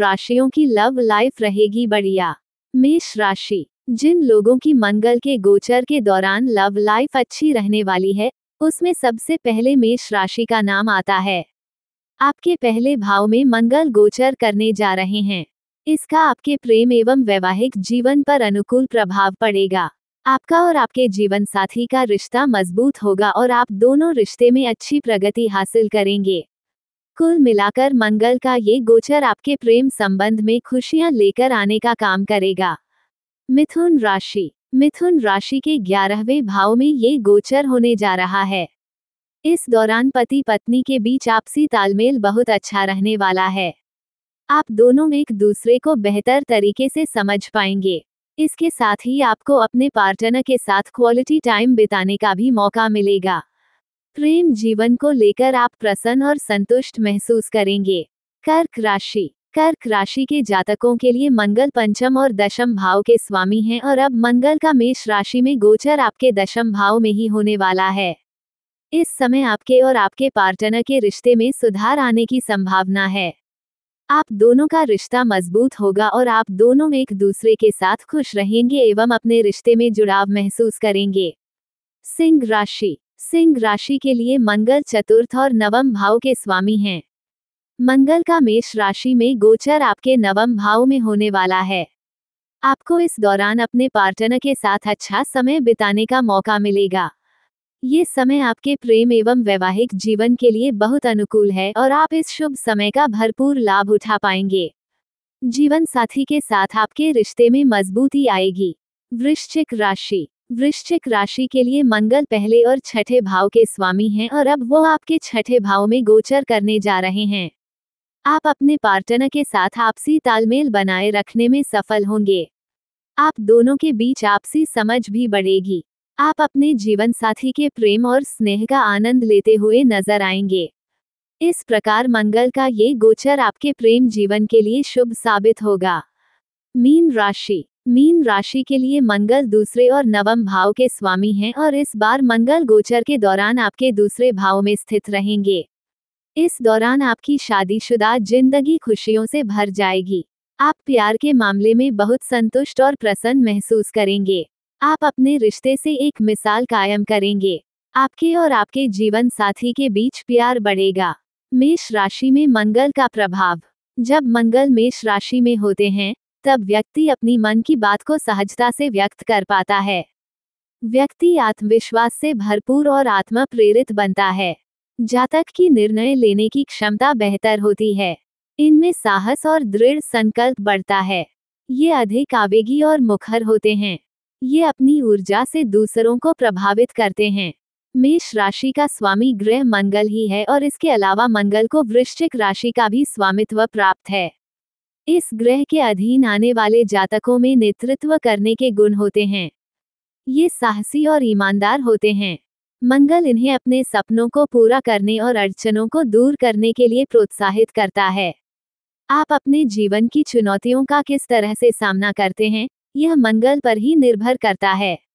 राशियों की love life रहेगी बढ़िया मेष राशि जिन लोगों की मंगल के गोचर के दौरान लव लाइफ अच्छी रहने वाली है उसमें सबसे पहले मेष राशि का नाम आता है आपके पहले भाव में मंगल गोचर करने जा रहे हैं इसका आपके प्रेम एवं वैवाहिक जीवन पर अनुकूल प्रभाव पड़ेगा आपका और आपके जीवन साथी का रिश्ता मजबूत होगा और आप दोनों रिश्ते में अच्छी प्रगति हासिल करेंगे कुल मिलाकर मंगल का ये गोचर आपके प्रेम संबंध में खुशियां लेकर आने का काम करेगा मिथुन राशि मिथुन राशि के ग्यारहवें भाव में ये गोचर होने जा रहा है इस दौरान पति पत्नी के बीच आपसी तालमेल बहुत अच्छा रहने वाला है आप दोनों एक दूसरे को बेहतर तरीके से समझ पाएंगे इसके साथ ही आपको अपने पार्टनर के साथ क्वालिटी टाइम बिताने का भी मौका मिलेगा प्रेम जीवन को लेकर आप प्रसन्न और संतुष्ट महसूस करेंगे कर्क राशि कर्क राशि के जातकों के लिए मंगल पंचम और दशम भाव के स्वामी हैं और अब मंगल का मेष राशि में गोचर आपके दशम भाव में ही होने वाला है इस समय आपके और आपके पार्टनर के रिश्ते में सुधार आने की संभावना है आप दोनों का रिश्ता मजबूत होगा और आप दोनों एक दूसरे के साथ खुश रहेंगे एवं अपने रिश्ते में जुड़ाव महसूस करेंगे सिंह राशि सिंह राशि के लिए मंगल चतुर्थ और नवम भाव के स्वामी हैं मंगल का मेष राशि में गोचर आपके नवम भाव में होने वाला है आपको इस दौरान अपने पार्टनर के साथ अच्छा समय बिताने का मौका मिलेगा ये समय आपके प्रेम एवं वैवाहिक जीवन के लिए बहुत अनुकूल है और आप इस शुभ समय का भरपूर लाभ उठा पाएंगे जीवन साथी के साथ आपके रिश्ते में मजबूती आएगी वृश्चिक राशि वृश्चिक राशि के लिए मंगल पहले और छठे भाव के स्वामी हैं और अब वो आपके छठे भाव में गोचर करने जा रहे हैं आप अपने पार्टनर के साथ आपसी तालमेल बनाए रखने में सफल होंगे आप दोनों के बीच आपसी समझ भी बढ़ेगी आप अपने जीवन साथी के प्रेम और स्नेह का आनंद लेते हुए नजर आएंगे इस प्रकार मंगल का ये गोचर आपके प्रेम जीवन के लिए शुभ साबित होगा मीन राशि मीन राशि के लिए मंगल दूसरे और नवम भाव के स्वामी हैं और इस बार मंगल गोचर के दौरान आपके दूसरे भाव में स्थित रहेंगे इस दौरान आपकी शादीशुदा जिंदगी खुशियों से भर जाएगी आप प्यार के मामले में बहुत संतुष्ट और प्रसन्न महसूस करेंगे आप अपने रिश्ते से एक मिसाल कायम करेंगे आपके और आपके जीवन साथी के बीच प्यार बढ़ेगा मेष राशि में मंगल का प्रभाव जब मंगल मेष राशि में होते हैं तब व्यक्ति अपनी मन की बात को सहजता से व्यक्त कर पाता है व्यक्ति आत्मविश्वास से भरपूर और आत्मा प्रेरित बनता है जातक की निर्णय लेने की क्षमता बेहतर होती है इनमें साहस और दृढ़ संकल्प बढ़ता है ये अधिक आवेगी और मुखर होते हैं ये अपनी ऊर्जा से दूसरों को प्रभावित करते हैं मेष राशि का स्वामी ग्रह मंगल ही है और इसके अलावा मंगल को वृश्चिक राशि का भी स्वामित्व प्राप्त है इस ग्रह के अधीन आने वाले जातकों में नेतृत्व करने के गुण होते हैं ये साहसी और ईमानदार होते हैं मंगल इन्हें अपने सपनों को पूरा करने और अड़चनों को दूर करने के लिए प्रोत्साहित करता है आप अपने जीवन की चुनौतियों का किस तरह से सामना करते हैं यह मंगल पर ही निर्भर करता है